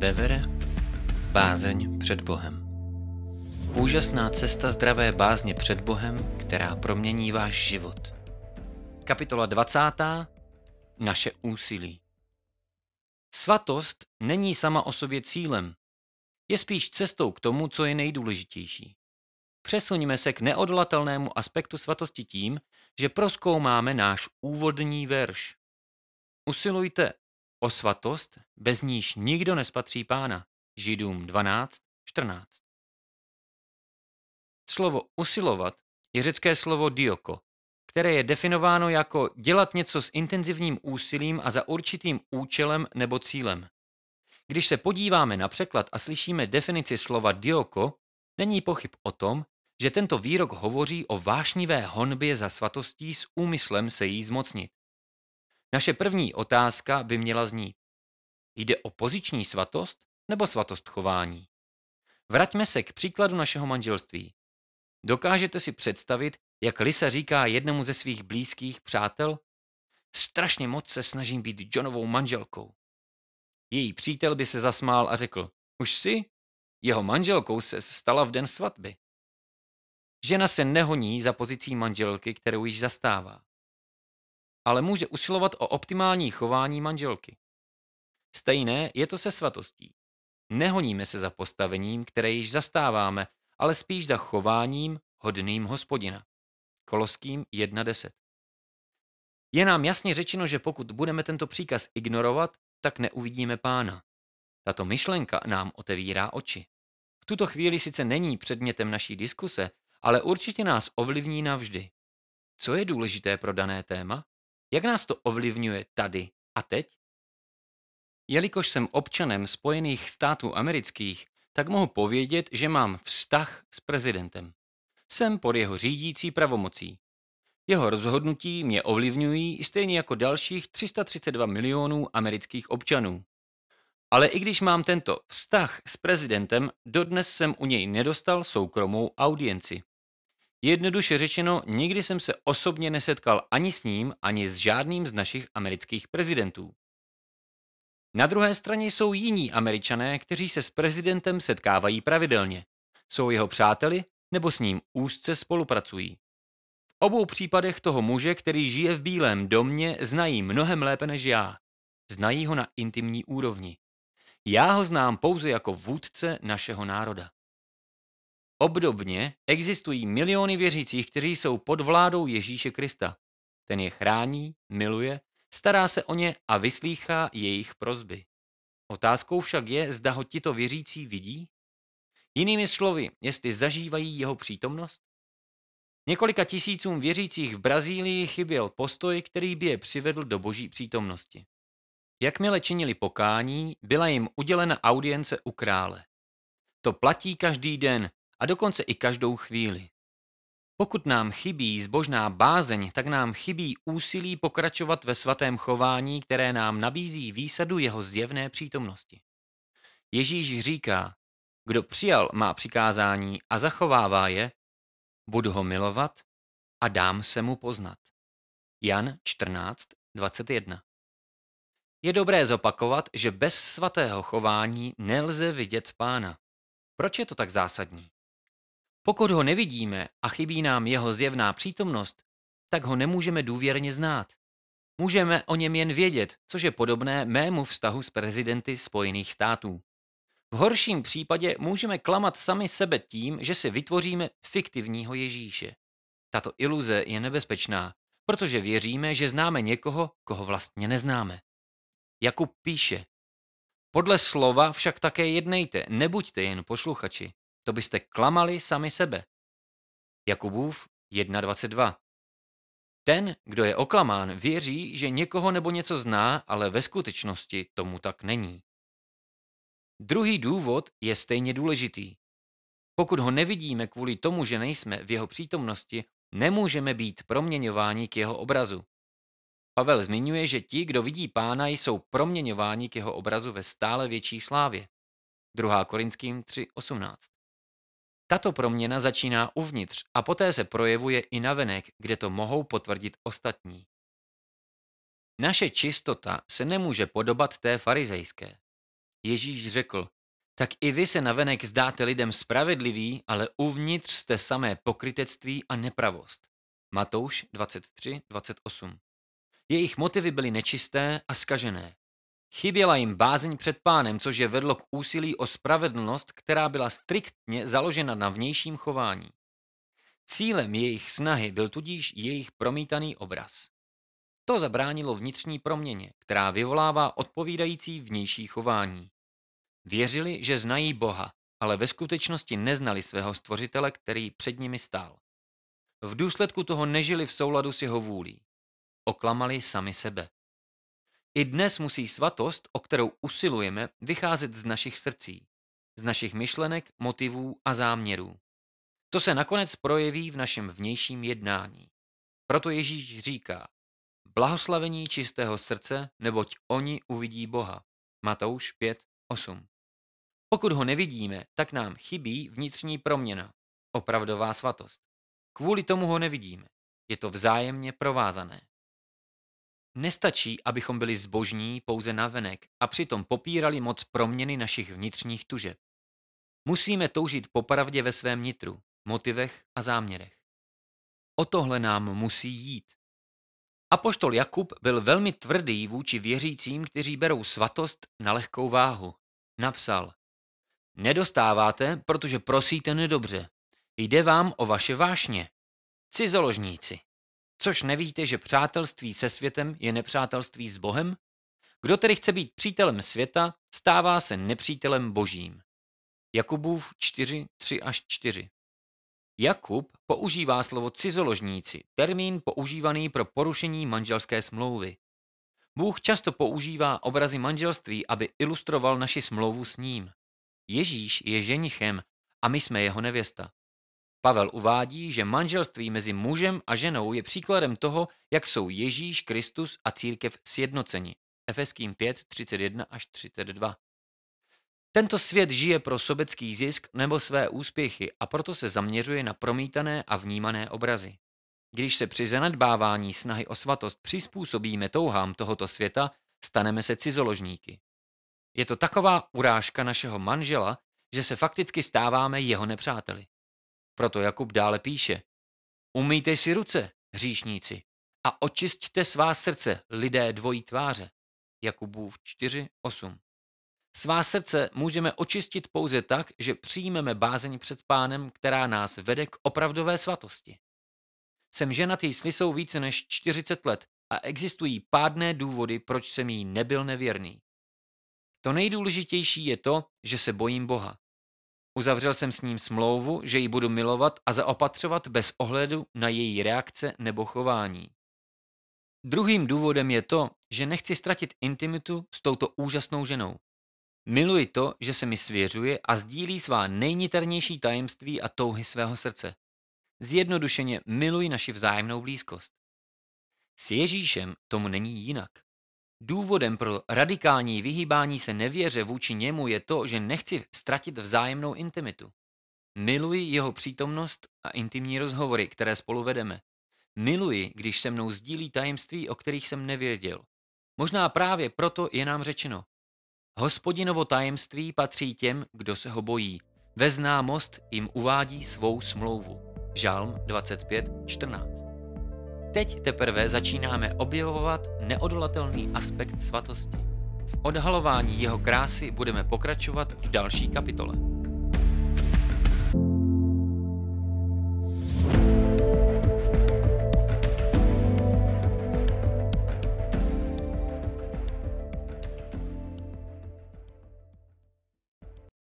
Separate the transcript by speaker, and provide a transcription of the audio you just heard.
Speaker 1: Bevere, Bázeň před Bohem. Úžasná cesta zdravé bázně před Bohem, která promění váš život. Kapitola 20. Naše úsilí. Svatost není sama o sobě cílem. Je spíš cestou k tomu, co je nejdůležitější. Přesuníme se k neodolatelnému aspektu svatosti tím, že proskoumáme náš úvodní verš. Usilujte O svatost, bez níž nikdo nespatří pána. Židům 12, 14. Slovo usilovat je řecké slovo dioko, které je definováno jako dělat něco s intenzivním úsilím a za určitým účelem nebo cílem. Když se podíváme na překlad a slyšíme definici slova dioko, není pochyb o tom, že tento výrok hovoří o vášnivé honbě za svatostí s úmyslem se jí zmocnit. Naše první otázka by měla znít. Jde o poziční svatost nebo svatost chování? Vraťme se k příkladu našeho manželství. Dokážete si představit, jak Lisa říká jednomu ze svých blízkých přátel? Strašně moc se snažím být Johnovou manželkou. Její přítel by se zasmál a řekl, už si? Jeho manželkou se stala v den svatby. Žena se nehoní za pozicí manželky, kterou již zastává ale může usilovat o optimální chování manželky. Stejné je to se svatostí. Nehoníme se za postavením, které již zastáváme, ale spíš za chováním hodným hospodina. Koloským 1.10 Je nám jasně řečeno, že pokud budeme tento příkaz ignorovat, tak neuvidíme pána. Tato myšlenka nám otevírá oči. V tuto chvíli sice není předmětem naší diskuse, ale určitě nás ovlivní navždy. Co je důležité pro dané téma? Jak nás to ovlivňuje tady a teď? Jelikož jsem občanem Spojených států amerických, tak mohu povědět, že mám vztah s prezidentem. Jsem pod jeho řídící pravomocí. Jeho rozhodnutí mě ovlivňují stejně jako dalších 332 milionů amerických občanů. Ale i když mám tento vztah s prezidentem, dodnes jsem u něj nedostal soukromou audienci. Jednoduše řečeno, nikdy jsem se osobně nesetkal ani s ním, ani s žádným z našich amerických prezidentů. Na druhé straně jsou jiní američané, kteří se s prezidentem setkávají pravidelně. Jsou jeho přáteli nebo s ním úzce spolupracují. V obou případech toho muže, který žije v Bílém domě, znají mnohem lépe než já. Znají ho na intimní úrovni. Já ho znám pouze jako vůdce našeho národa. Obdobně existují miliony věřících, kteří jsou pod vládou Ježíše Krista. Ten je chrání, miluje, stará se o ně a vyslýchá jejich prozby. Otázkou však je, zda ho tito věřící vidí? Jinými slovy, jestli zažívají jeho přítomnost? Několika tisícům věřících v Brazílii chyběl postoj, který by je přivedl do boží přítomnosti. Jakmile činili pokání, byla jim udělena audience u krále. To platí každý den, a dokonce i každou chvíli. Pokud nám chybí zbožná bázeň, tak nám chybí úsilí pokračovat ve svatém chování, které nám nabízí výsadu jeho zjevné přítomnosti. Ježíš říká, kdo přijal má přikázání a zachovává je, budu ho milovat a dám se mu poznat. Jan 14, 21 Je dobré zopakovat, že bez svatého chování nelze vidět pána. Proč je to tak zásadní? Pokud ho nevidíme a chybí nám jeho zjevná přítomnost, tak ho nemůžeme důvěrně znát. Můžeme o něm jen vědět, což je podobné mému vztahu s prezidenty Spojených států. V horším případě můžeme klamat sami sebe tím, že si vytvoříme fiktivního Ježíše. Tato iluze je nebezpečná, protože věříme, že známe někoho, koho vlastně neznáme. Jakub píše, podle slova však také jednejte, nebuďte jen posluchači. To byste klamali sami sebe. Jakubův 1.22 Ten, kdo je oklamán, věří, že někoho nebo něco zná, ale ve skutečnosti tomu tak není. Druhý důvod je stejně důležitý. Pokud ho nevidíme kvůli tomu, že nejsme v jeho přítomnosti, nemůžeme být proměňováni k jeho obrazu. Pavel zmiňuje, že ti, kdo vidí pána, jsou proměňováni k jeho obrazu ve stále větší slávě. 2. Korinským tato proměna začíná uvnitř a poté se projevuje i venek, kde to mohou potvrdit ostatní. Naše čistota se nemůže podobat té farizejské. Ježíš řekl, tak i vy se navenek zdáte lidem spravedliví, ale uvnitř jste samé pokrytectví a nepravost. Matouš 23, 28. Jejich motivy byly nečisté a skažené. Chyběla jim bázeň před pánem, což je vedlo k úsilí o spravedlnost, která byla striktně založena na vnějším chování. Cílem jejich snahy byl tudíž jejich promítaný obraz. To zabránilo vnitřní proměně, která vyvolává odpovídající vnější chování. Věřili, že znají Boha, ale ve skutečnosti neznali svého stvořitele, který před nimi stál. V důsledku toho nežili v souladu s jeho vůlí. Oklamali sami sebe. I dnes musí svatost, o kterou usilujeme, vycházet z našich srdcí, z našich myšlenek, motivů a záměrů. To se nakonec projeví v našem vnějším jednání. Proto Ježíš říká, blahoslavení čistého srdce, neboť oni uvidí Boha. Matouš 5, 8. Pokud ho nevidíme, tak nám chybí vnitřní proměna, opravdová svatost. Kvůli tomu ho nevidíme. Je to vzájemně provázané. Nestačí, abychom byli zbožní pouze venek a přitom popírali moc proměny našich vnitřních tužeb. Musíme toužit po pravdě ve svém nitru, motivech a záměrech. O tohle nám musí jít. Apoštol Jakub byl velmi tvrdý vůči věřícím, kteří berou svatost na lehkou váhu. Napsal, nedostáváte, protože prosíte nedobře. Jde vám o vaše vášně. Cizoložníci. Což nevíte, že přátelství se světem je nepřátelství s Bohem? Kdo tedy chce být přítelem světa, stává se nepřítelem božím. Jakubův 4, 3 až 4. Jakub používá slovo cizoložníci, termín používaný pro porušení manželské smlouvy. Bůh často používá obrazy manželství, aby ilustroval naši smlouvu s ním. Ježíš je ženichem a my jsme jeho nevěsta. Pavel uvádí, že manželství mezi mužem a ženou je příkladem toho, jak jsou Ježíš, Kristus a církev sjednoceni. Efeským 5, 31 až 32. Tento svět žije pro sobecký zisk nebo své úspěchy a proto se zaměřuje na promítané a vnímané obrazy. Když se při zanedbávání snahy o svatost přizpůsobíme touhám tohoto světa, staneme se cizoložníky. Je to taková urážka našeho manžela, že se fakticky stáváme jeho nepřáteli. Proto Jakub dále píše. Umýjte si ruce, hříšníci, a očistěte svá srdce, lidé dvojí tváře. Jakubův 4.8 Svá srdce můžeme očistit pouze tak, že přijmeme bázeň před pánem, která nás vede k opravdové svatosti. Jsem ženatý s Lisou více než 40 let a existují pádné důvody, proč jsem jí nebyl nevěrný. To nejdůležitější je to, že se bojím Boha. Uzavřel jsem s ním smlouvu, že ji budu milovat a zaopatřovat bez ohledu na její reakce nebo chování. Druhým důvodem je to, že nechci ztratit intimitu s touto úžasnou ženou. Miluji to, že se mi svěřuje a sdílí svá nejniternější tajemství a touhy svého srdce. Zjednodušeně miluji naši vzájemnou blízkost. S Ježíšem tomu není jinak. Důvodem pro radikální vyhýbání se nevěře vůči němu je to, že nechci ztratit vzájemnou intimitu. Miluji jeho přítomnost a intimní rozhovory, které spolu vedeme. Miluji, když se mnou sdílí tajemství, o kterých jsem nevěděl. Možná právě proto je nám řečeno. Hospodinovo tajemství patří těm, kdo se ho bojí. Ve známost jim uvádí svou smlouvu. Žálm 25.14 Teď teprve začínáme objevovat neodolatelný aspekt svatosti. V odhalování jeho krásy budeme pokračovat v další kapitole.